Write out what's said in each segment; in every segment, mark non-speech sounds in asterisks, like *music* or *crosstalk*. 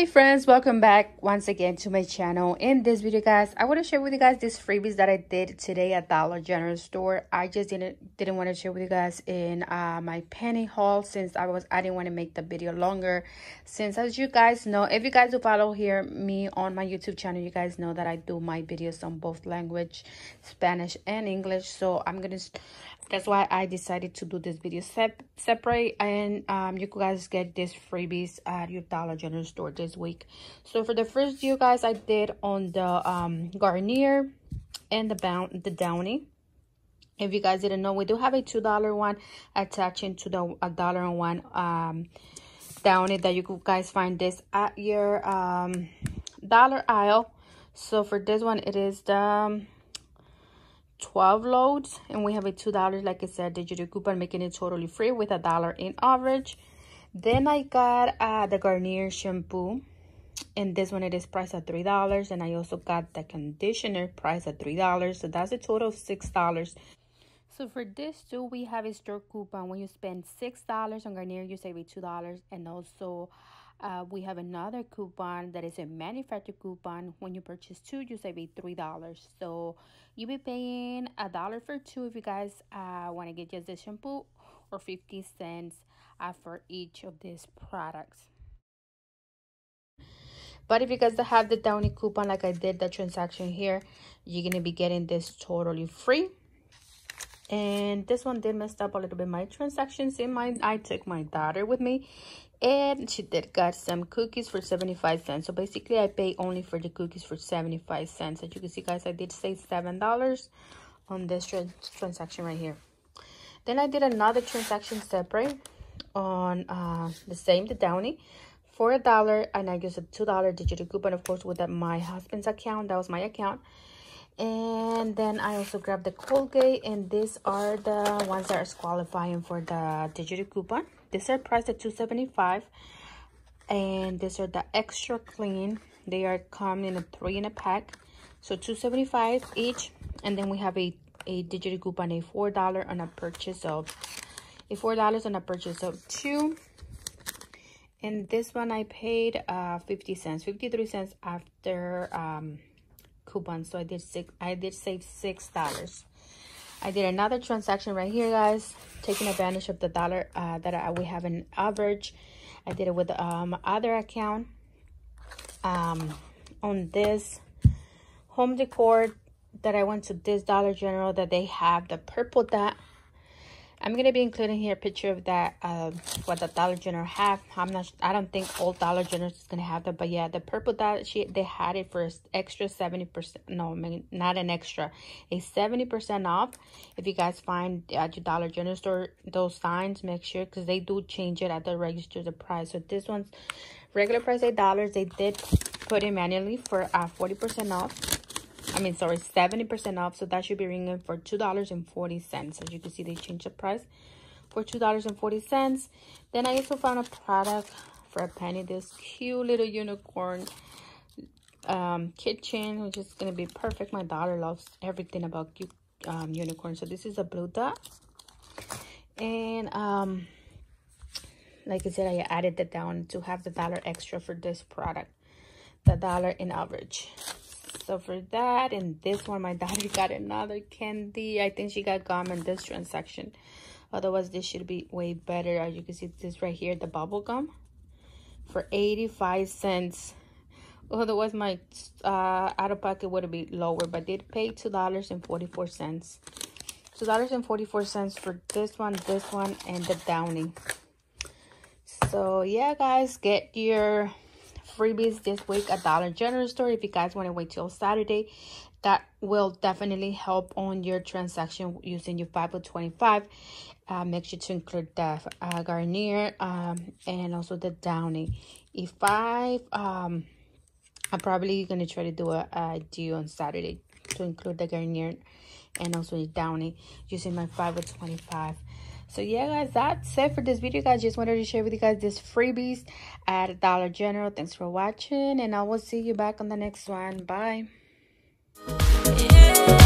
hey friends welcome back once again to my channel in this video guys i want to share with you guys these freebies that i did today at dollar general store i just didn't didn't want to share with you guys in uh, my penny haul since i was i didn't want to make the video longer since as you guys know if you guys do follow here me on my youtube channel you guys know that i do my videos on both language spanish and english so i'm gonna that's why i decided to do this video sep separate and um, you guys get these freebies at your dollar general store this this week so for the first deal guys i did on the um garnier and the bound the downy if you guys didn't know we do have a two dollar one attaching to the a dollar and one um downy that you guys find this at your um dollar aisle so for this one it is the um, 12 loads and we have a two dollars like i said digital coupon making it totally free with a dollar in average then I got uh, the Garnier shampoo. And this one, it is priced at $3. And I also got the conditioner priced at $3. So that's a total of $6. So for this too, we have a store coupon. When you spend $6 on Garnier, you save $2. And also uh, we have another coupon that is a manufacturer coupon. When you purchase two, you save $3. So you'll be paying a dollar for two if you guys uh, want to get just the shampoo or 50 cents after uh, each of these products but if you guys have the downy coupon like i did the transaction here you're gonna be getting this totally free and this one did mess up a little bit my transactions in my i took my daughter with me and she did got some cookies for 75 cents so basically i pay only for the cookies for 75 cents as you can see guys i did save seven dollars on this transaction right here then i did another transaction separate on uh, the same the downy for a dollar and i used a two dollar digital coupon of course with that, my husband's account that was my account and then i also grabbed the colgate and these are the ones that are qualifying for the digital coupon these are priced at 275 and these are the extra clean they are come in a three in a pack so 275 each and then we have a a digital coupon, a $4 on a purchase of, a $4 on a purchase of two. And this one I paid uh, 50 cents, 53 cents after um, coupon. So I did six, I did save $6. I did another transaction right here, guys, taking advantage of the dollar uh, that I, we have in average. I did it with um, other account. Um, on this home decor that I went to this Dollar General that they have the purple dot. I'm gonna be including here a picture of that Uh, what the Dollar General have. I'm not I don't think all Dollar Generals is gonna have that, but yeah, the purple dot she they had it for extra 70%. No, I mean not an extra, a 70% off. If you guys find at your Dollar General store those signs, make sure because they do change it at the register the price. So this one's regular price eight dollars. They did put it manually for uh 40% off I mean, sorry, 70% off. So that should be ringing for $2.40. As you can see, they changed the price for $2.40. Then I also found a product for a penny. This cute little unicorn um, kitchen, which is going to be perfect. My daughter loves everything about cute um, unicorn. So this is a blue dot. And um, like I said, I added that down to have the dollar extra for this product. The dollar in average so for that and this one my *laughs* daughter got another candy i think she got gum in this transaction otherwise this should be way better as you can see this right here the bubble gum for 85 cents otherwise my uh, out of pocket would be lower but they paid two dollars and 44 cents two dollars and 44 cents for this one this one and the downy so yeah guys get your freebies this week at Dollar General store if you guys want to wait till Saturday that will definitely help on your transaction using your 5 25 uh, make sure to include the uh, Garnier um, and also the Downy if I um, I'm probably gonna try to do a, a deal on Saturday to include the Garnier and also the Downy using my 5 25 so yeah guys that's it for this video guys just wanted to share with you guys this freebies at dollar general thanks for watching and i will see you back on the next one bye yeah.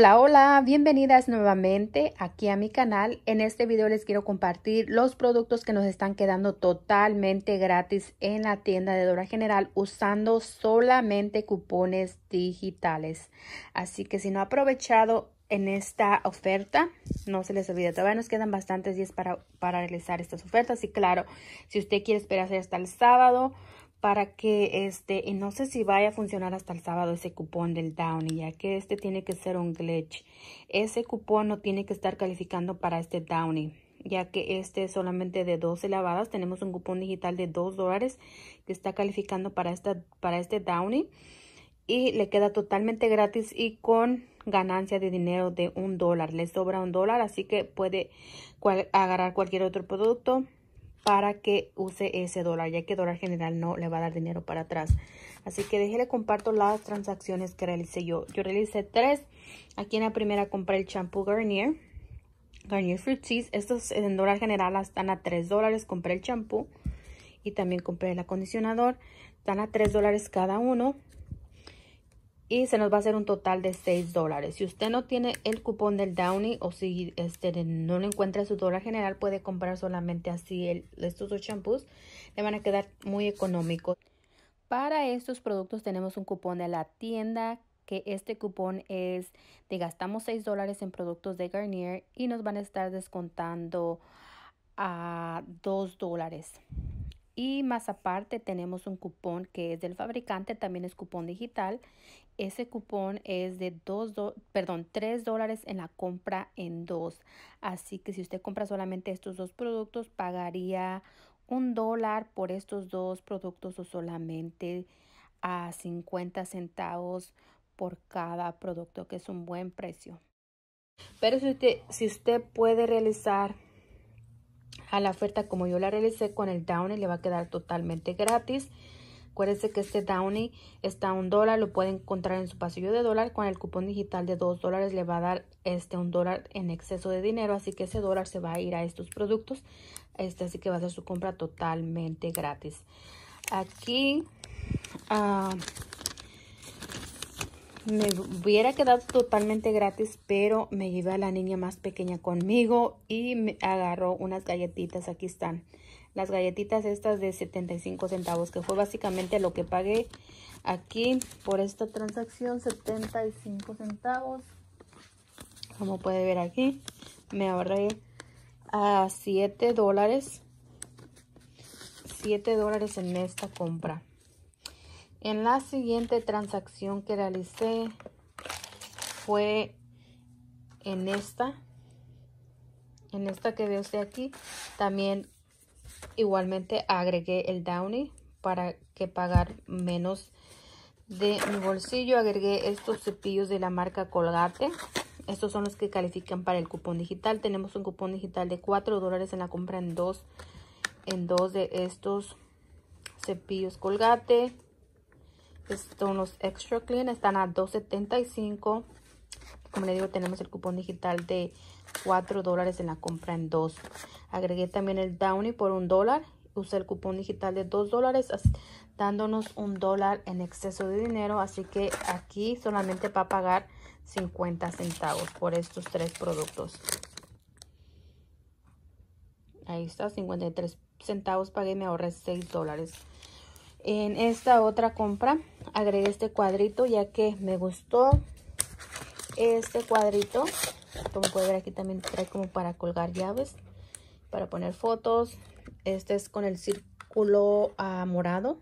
Hola, hola, bienvenidas nuevamente aquí a mi canal. En este video les quiero compartir los productos que nos están quedando totalmente gratis en la tienda de Dora General usando solamente cupones digitales. Así que si no ha aprovechado en esta oferta. No se les olvide, todavía nos quedan bastantes días para, para realizar estas ofertas. Y claro, si usted quiere esperarse hasta el sábado, para que este, y no sé si vaya a funcionar hasta el sábado ese cupón del Downy, ya que este tiene que ser un glitch. Ese cupón no tiene que estar calificando para este Downy, ya que este es solamente de 12 lavadas. Tenemos un cupón digital de 2 dólares que está calificando para, esta, para este Downy y le queda totalmente gratis y con ganancia de dinero de un dólar. Le sobra un dólar, así que puede agarrar cualquier otro producto para que use ese dólar, ya que dólar general no le va a dar dinero para atrás. Así que déjele comparto las transacciones que realicé yo. Yo realicé tres. Aquí en la primera compré el champú Garnier. Garnier Fruit Estos en dólar general están a 3 dólares. Compré el champú y también compré el acondicionador. Están a 3 dólares cada uno y se nos va a hacer un total de 6 dólares. Si usted no tiene el cupón del Downy o si este, no lo encuentra su dólar general, puede comprar solamente así estos dos champús. Le van a quedar muy económicos. Para estos productos tenemos un cupón de la tienda que este cupón es de gastamos 6 dólares en productos de Garnier y nos van a estar descontando a 2 dólares. Y más aparte tenemos un cupón que es del fabricante, también es cupón digital ese cupón es de 2, perdón, 3 dólares en la compra en dos. Así que si usted compra solamente estos dos productos, pagaría un dólar por estos dos productos o solamente a 50 centavos por cada producto, que es un buen precio. Pero si usted, si usted puede realizar a la oferta como yo la realicé con el down, le va a quedar totalmente gratis Acuérdense que este Downy está a un dólar, lo pueden encontrar en su pasillo de dólar. Con el cupón digital de dos dólares le va a dar este un dólar en exceso de dinero, así que ese dólar se va a ir a estos productos. Este, así que va a ser su compra totalmente gratis. Aquí ah, me hubiera quedado totalmente gratis, pero me llevé a la niña más pequeña conmigo y me agarró unas galletitas. Aquí están las galletitas estas de 75 centavos, que fue básicamente lo que pagué aquí por esta transacción, 75 centavos. Como puede ver aquí, me ahorré a 7 dólares. 7 dólares en esta compra. En la siguiente transacción que realicé fue en esta. En esta que ve usted aquí, también Igualmente agregué el Downy para que pagar menos de mi bolsillo. Agregué estos cepillos de la marca Colgate. Estos son los que califican para el cupón digital. Tenemos un cupón digital de 4 dólares en la compra en dos, en dos de estos cepillos Colgate. Estos son los Extra Clean. Están a $2.75. Como le digo, tenemos el cupón digital de 4 dólares en la compra en dos. Agregué también el Downy por un dólar. Usé el cupón digital de 2 dólares, dándonos un dólar en exceso de dinero. Así que aquí solamente va a pagar 50 centavos por estos tres productos. Ahí está, 53 centavos pagué, me ahorré 6 dólares. En esta otra compra agregué este cuadrito ya que me gustó este cuadrito como puede ver aquí también trae como para colgar llaves, para poner fotos. Este es con el círculo ah, morado.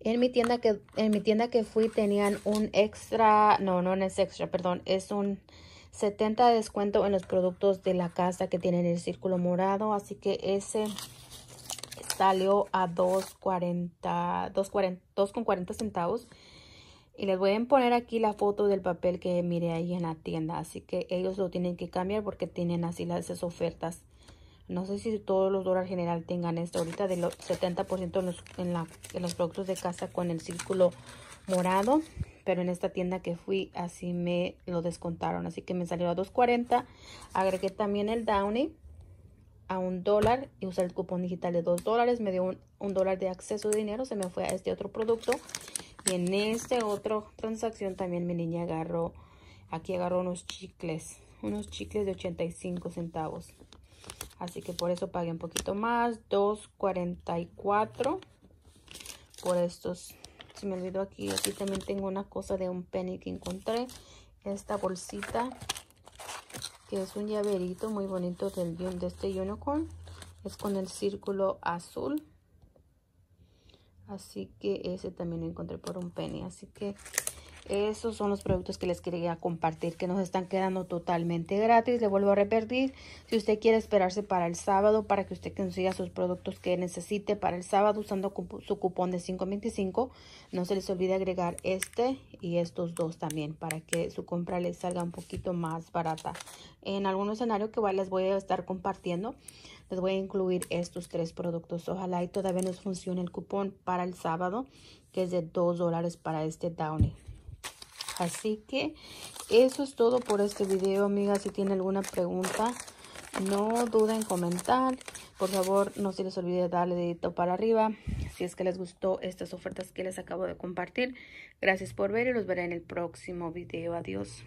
En mi tienda que en mi tienda que fui tenían un extra, no, no, es extra, perdón, es un 70 de descuento en los productos de la casa que tienen el círculo morado, así que ese salió a 2.40 2.40 2.40 centavos y les voy a poner aquí la foto del papel que miré ahí en la tienda. Así que ellos lo tienen que cambiar porque tienen así las esas ofertas. No sé si todos los dólares general tengan esto. Ahorita de los, 70% en los productos de casa con el círculo morado. Pero en esta tienda que fui así me lo descontaron. Así que me salió a $2.40. Agregué también el Downy a un dólar y usé el cupón digital de $2. dólares. Me dio un, dólar de acceso de dinero. Se me fue a este otro producto y en este otro transacción también mi niña agarró, aquí agarró unos chicles, unos chicles de 85 centavos. Así que por eso pagué un poquito más, 2.44 por estos. Si me olvido aquí, aquí también tengo una cosa de un penny que encontré. Esta bolsita, que es un llaverito muy bonito del, de este unicorn. Es con el círculo azul. Así que ese también lo encontré por un penny. Así que esos son los productos que les quería compartir, que nos están quedando totalmente gratis. Le vuelvo a repetir, si usted quiere esperarse para el sábado, para que usted consiga sus productos que necesite para el sábado usando su cupón de 5.25, no se les olvide agregar este y estos dos también, para que su compra les salga un poquito más barata. En algún escenario que les voy a estar compartiendo, les voy a incluir estos tres productos. Ojalá y todavía nos funcione el cupón para el sábado, que es de 2 dólares para este Downy. Así que eso es todo por este video, amigas. Si tienen alguna pregunta, no duden en comentar. Por favor, no se les olvide darle dedito para arriba. Si es que les gustó estas ofertas que les acabo de compartir. Gracias por ver y los veré en el próximo video. Adiós.